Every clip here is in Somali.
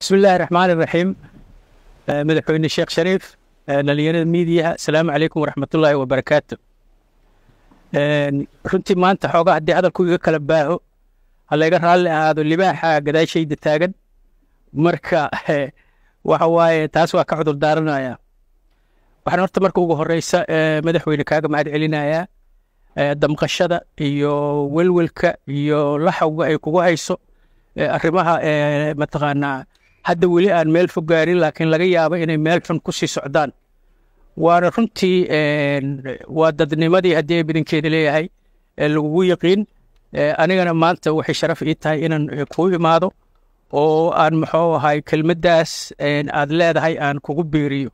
bismi illaahi raxmaan iraxiim eh, madaxweyne sheekh shariif eh, dhalinyarada miidiyaha asalaamu calaykum waraxmatullaahi wabarakaatu eh, runtii maanta xoogaa haddii hadalku iga kala baaho ha layga raalli ahaado libaaxa gadaashayda taagan marka waxa waaye taas waa ka cudur daaranayaa waxaan horta marka ugu horeysa madaxweyne kaaga mahad celinayaa damqashada iyo welwelka iyo laxawga ay kugu hayso arrimaha mataqaanaa hadda weli aan meel fog gaarin laakiin laga yaabo inay meelkan ku sii socdaan waana runtii waa dadnimadii haddii ebidinkeeda leeyahay ee lagugu yaqiin anigana maanta waxay sharaf ii tahay inaan kuu imaado oo aan muxuu ahay kelmaddaas aad leedahay aan kugu biiriyo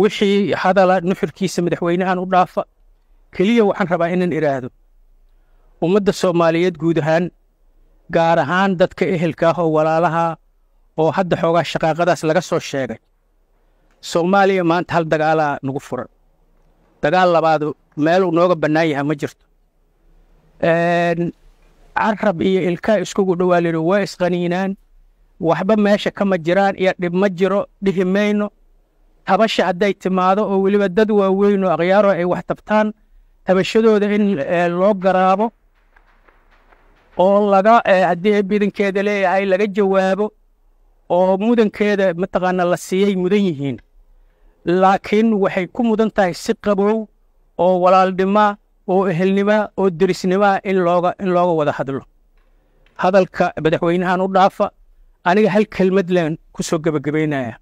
wixii hadala nuxurkiisa madaxweynahan u dhaafa keliya waxaan rabaa inaan idhaahdo ummadda soomaaliyeed guud ahaan gaar ahaan dadka ehelka ah oo walaalaha oo hadda xoogaa shaqaaqadaas laga soo sheegay soomaaliya maanta hal dagaalaa nagu furan dagaal labaadu meeluu nooga bannaan yaha ma jirto carab iyo ilkaa iskugu dhowaa lihi waa isqaniinaan waxba meesha kama jiraan iyo dhib ma jiro dhihi mayno tabasha hadday timaado oo weliba dad waaweyn oo akhyaaro ay wax tabtaan tabashadooda in loo garaabo oo laga haddii bidankeeda leeyahay laga jawaabo oo mudankeeda mataqaanaa la siiyey mudan yihiin laakiin waxay ku mudan tahay si qabow oo walaaldhima oo ehelnima oo derisnimaa in looga in looga wada hadlo hadalka madaxweynahan u dhaafa aniga hal kelmad leen ku soo gebagabaynaya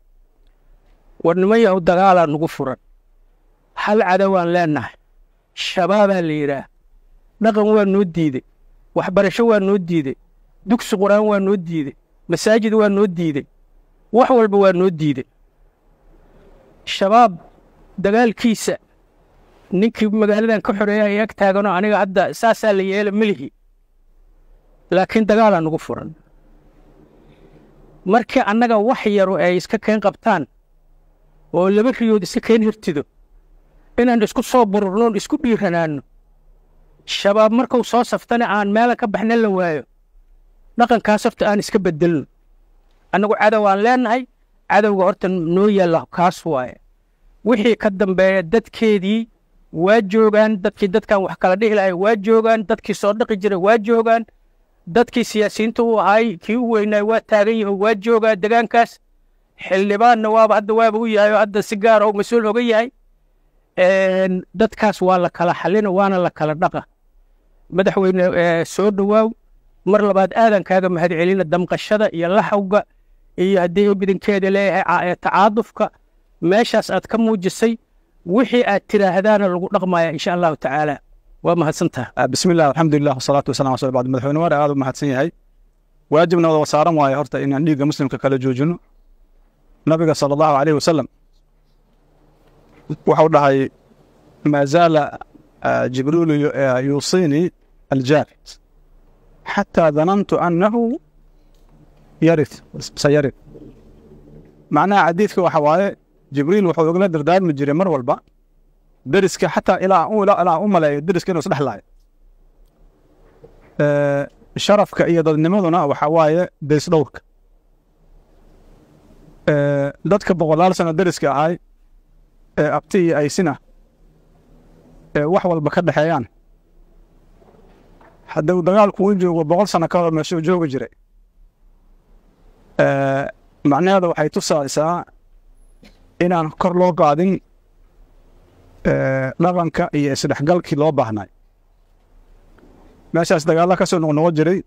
yahu dagaalaa nugu furan hal cadowaan leennahay shabaabaa la yidhaah dhaqan waa noo diiday waxbarasho waa noo diiday dugsi qur'aan waa noo diiday masaajid waa noo diiday wax walba waa noo diiday shabaab dagaalkiisa ninkii magaaladan ka xoreeya ay ag taagano aniga hadda saasaa la yeela melihi laakiin dagaalaa nagu furan markii annaga wax yaru ay iska keen qabtaan oo laba riyood iska keen hirtido inaan isku soo bururnoon isku dhiiranaanno shabaab markuu soo saftana aan meela ka baxna la waayo dhaqankaas horta aan iska bedelno annagu cadow aan leenahay cadowga horta noo yaalla kaas waaye wixii ka dambeeya dadkeedii waa joogaan dadkii dadkan wax kala dhihi lahay waa joogaan dadkii soo dhaqi jiray waa joogaan dadkii siyaasiyiinta u ahay kii u weynaay waa taagan yihin waa joogaa degaankaas xildhibaanna waaba hadda waaba u yahay oo hadda si gaara ah oo mas-uul oga yahay dadkaas waa la kala xallina waana la kala dhaqa madaxweyne soo dhowaaw mar labaad aadan kaaga mahadcelina damqashada iyo laxawga iyo haddii bidankeeda leeyahay tacaadufka meeshaas aad ka muujisay wixii aad tiraahdaana lagu dhaqmaya insha allahu tacaala waa mahadsantaha ah, bismilah alxamdulilah wasalaatu wasalam asal bacd madaxweyne waare aad u mahadsan yahay waajibna wada saaran waayo horta inaan dhiigga muslimka kala joojino nabiga sala allahu aleyhi wasalam wuxuu dhahay maa zaala ah, jibriilu ah, yuusiinii aljaahid xataa danantu annahu yari sayari macnaha xadiidka waxa waaye jibriil wuxuu igla dardaarmi jiray mar walba deriska xataa ilaa ilaa u maleeyo deriska inuu isdhexlaayo sharafka iyo dadnimaduna waxaa waaye deysdhowrka dadka boqolaal sano deriska ahay ee abti iyo aysina ee wax walba ka dhexeeyaan hadda uu dagaalku u joogo boqol sano ka hor meeshuu joogi jiray eh, macnaheeda waxay tusaysaa inaan kor loo qaadin eh, dhaqanka iyo isdhexgalkii loo baahnay meeshaas dagaalla ka soo noqnoqon jiray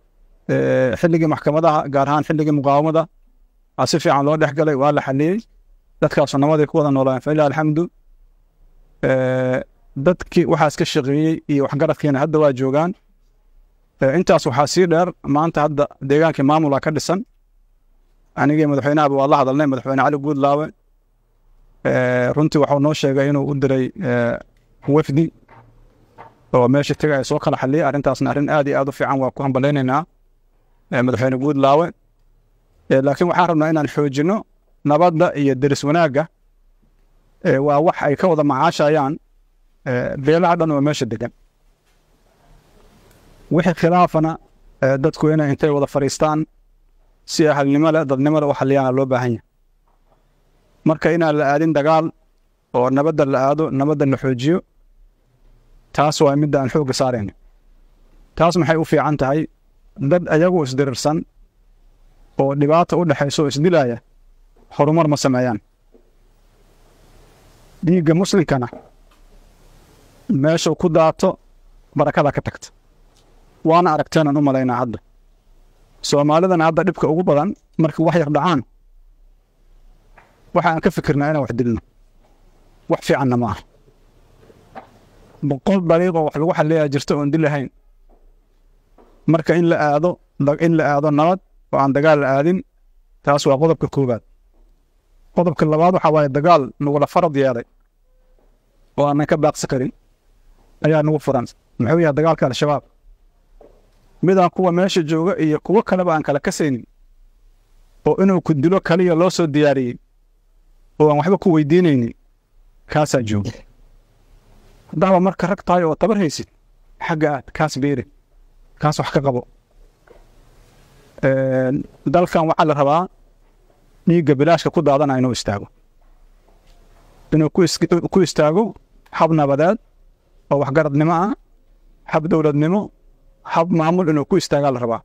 eh, xilligii maxkamadaha gaar ahaan xilligii muqaawamada a si fiican loo dhexgalay waa la xaliyey dadkaasu nabaday ku wada noolaan faila alxamdu dadkii waxaas ka shaqeeyey iyo waxgaradkiina hadda waa joogaan intaas waxaa sii dheer maanta hadda deegaankii maamulaa ka dhisan anigii madaxweynaaba waa la hadalnay madaxweyne cali guudlaawe runtii waxau noo sheegay inuu u diray wafdi oo meesha tega ay soo kala xaliyay arrintaasna arrin aad iyo aad u fiican waa ku hambalaynaynaa madaxweyne guudlaawe laakiin waxaan rabnaa inaan xoojino nabadda iyo deris wanaagga waa wax ay ka wada macaashayaan beelaha dhan oo meesha degan wixii khilaafana dadku inay intay wada fadhiistaan si ahalnimo leh dadnimo leh u xalliyaan loo baahan yahay marka inaan la aadin dagaal oo nabadda la aado nabadda la xoojiyo taas waa midda aan xoogga saarayno taas maxay u fiican tahay dad ayagu isdirirsan oo dhibaata u dhexayso oo isdilaaya horumar ma sameeyaan dhiigga muslimkana meeshuu ku daato barakada ka tagta waana aragteen u malaynaa hadda soomaalidana hadda dhibka ugu badan markii wax yar dhacaan waxa aan ka fikirnaa inaan wax dilno wax fiicanna ma aha boqol dariiqoo wax lagu xalleeyaa jirta oon dil lahayn marka in la aado in la aado nabad oo aan dagaal la aadin taas waa qodobka koowaad qodobka labaad waxaa waaye dagaal nagula farad yeeday oo aanan ka baaqsi karin ayaa nagu furan muxuu yahay dagaalka al-shabaab midaan kuwa meesha jooga iyo kuwo kaleba aan kala kasaynin oo inuu ku dilo kaliya loo soo diyaariyey oo aan waxba ku weydiinaynin kaasaa jooga haddaaba marka rag tahay oo tabar haysid xagga aad kaas beere kaas wax ka qabo dalkan waxaa la rabaa dhiigga bilaashka ku daadana inuu istaago inuu ku istaago hab nabadeed oo waxgaradnimo ah hab dowladnimo hab maamul inuu ku istaagaa la rabaa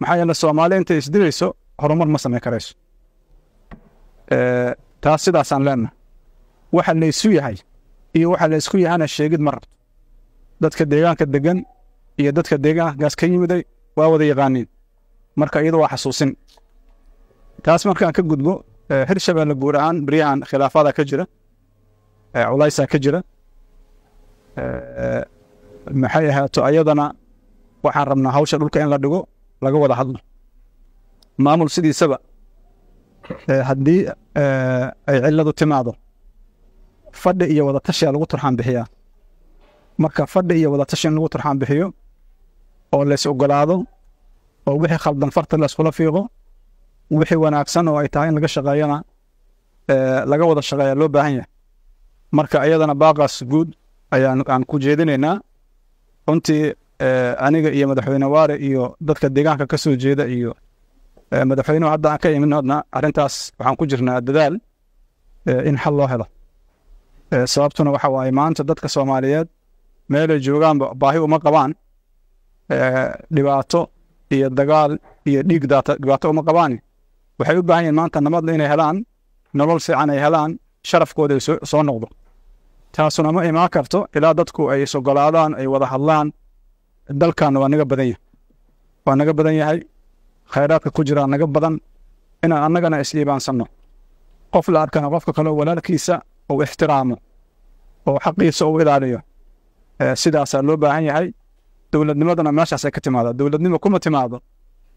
maxaa yeele soomaali intay isdirayso horumar ma samayn karayso taas sidaasaan leenaha waxa laysu yahay iyo waxa laysku yahana sheegid ma rabto dadka deegaanka degan iyo dadka deegaankaas ka yimiday waa wada yaqaaniin marka iyada waa xasuusin taas markaan ka gudbo hirshabeelle guud ahaan beryahan khilaafaadaa ka jira culaysaa ka jira maxay ahaato ayadana waxaan rabnaa hawsha dhulka in la dhigo laga wada hadlo maamul sidiisaba haddii ay cilladu timaado fadhi iyo wadatashiyaa lagu turxaan bixiyaa marka fadhi iyo wadatashi in lagu turxaan bixiyo oo lays ogolaado oo wixii khaldan farta layskula fiiqo wixii wanaagsan oo ay tahay in laga shaqeeyana laga wada shaqeeyaa loo baahan yahay marka iyadana baaqaas guud ayaan aan ku jeedinaynaa runtii Eh, aniga iyo madaxweyne waare iyo dadka deegaanka ka soo jeeda iyo eh, madaxweynuhu hadda aan ka iminodna arrintaas waxaan ku jirnaa dadaal eh, in xal loo helo sababtuna waxa waaye maanta dadka soomaaliyeed meelay joogaanba baahi uma qabaan dhibaato iyo dagaal iyo dhiig daata dhibaato uma qabaan waxay u baahan yihiin maanta nabadla inay helaan nolol fiican ay helaan sharafkooda ay soo noqdo taasuna ma imaan karto ilaa dadku ay isogolaadaan ay wada hadlaan dalkaana waa naga badan yahay waa naga badan yahay khayraadka ku jiraa naga badan inaan annagana is-iibaansanno qof la arkana qofka kale walaalkiisa uu ixtiraamo oo xaqiisa uu ilaaliyo sidaasaa loo baahan yahay dowladnimadana meeshaasay ka timaada dowladnimo kuma timaado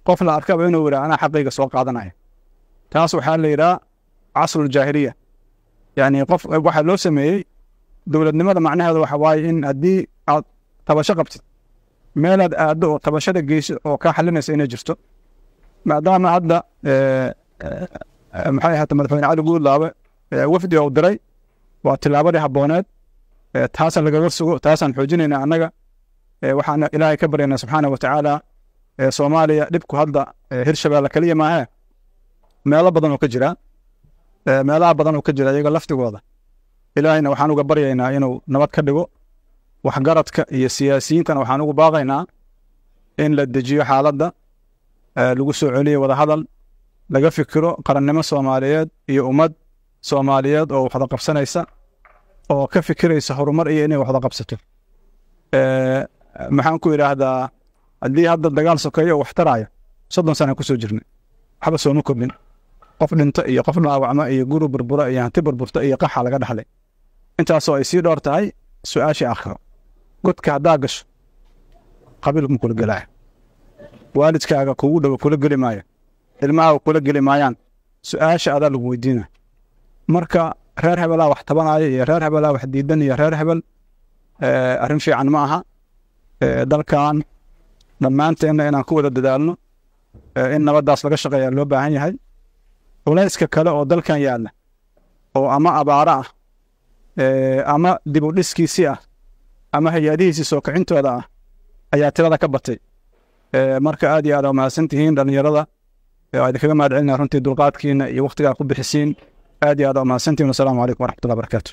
qof la arkaba inuu yidhaha anaa xaqiiga soo qaadanaya taas waxaa la yidhaha casruljaahiliya yacni qof waxaa loo sameeyey dowladnimada macnaheedu waxa waaye in haddii aad tabasho qabtid meelaad aado oo tabashada geysid oo kaa xalinaysa inay jirto maadaama hadda eh, eh, maxay ahaata madaxweyne cali guudlaabe eh, wafdi ou diray waa tilaabadii habooneed taasa lagaga sugo taasaan xoojinaynaa annaga waxaana ilaahay ka baryaynaa subxaana wa soomaaliya dhibku hadda hirshabeelle keliya maahee meelo badan oo ka jira meelaha badan oo ka jira iyaga laftigooda ilaahayna waxaan uga baryaynaa inuu nabad ka dhigo waxgaradka iyo siyaasiyiintana waxaan ugu baaqaynaa in la dejiyo xaaladda lagu soo celiyo wadahadal laga fikiro qarannimo soomaaliyeed iyo ummad soomaaliyeed oo waxda qabsanaysa oo ka fikiraysa horumar iyo inay waxda qabsato maxaan ku idhaahdaa haddii hadda dagaal sokeeyo oo waxtaraaya soddon sanaan kusoo jirnay waxba sooma kobnin qof dhinto iyo qof dhaawacma iyo guru burbura iyo hanti burburta iyo qaxa laga dhexlay intaasoo ay sii dhowr tahay su-aashii aakhiro godka haddaa gasho qabiilkuma kula gelaya waalidkaaga kugu dhowa kula geli maayo ilmahaga kula geli maayaan su-aasha adaa lagu weydiina marka reer hebelaa wax tabanaya iyo reer hebelaa wax diidan iyo reer hebel arrin fiican ma aha dalkan dhammaanteenna inaan ku wada dadaalno in nabaddaas laga shaqeeya loo baahan yahay culayska kale oo dalkan yaalla oo ama abaara ah ama dib u dhiskiisii ah ama hay-adihiisii soo kicintooda ah ayaa tirada ka batay marka aad iyo aad aa mahadsan tihiin dhallinyarada waa idinkaga mahad celinaa runtii dulqaadkiina iyo wakhtigaa ku bixisiin aad iyo aad aa mahadsantihin wasalaamu calaykum waraxmatullah barakaatu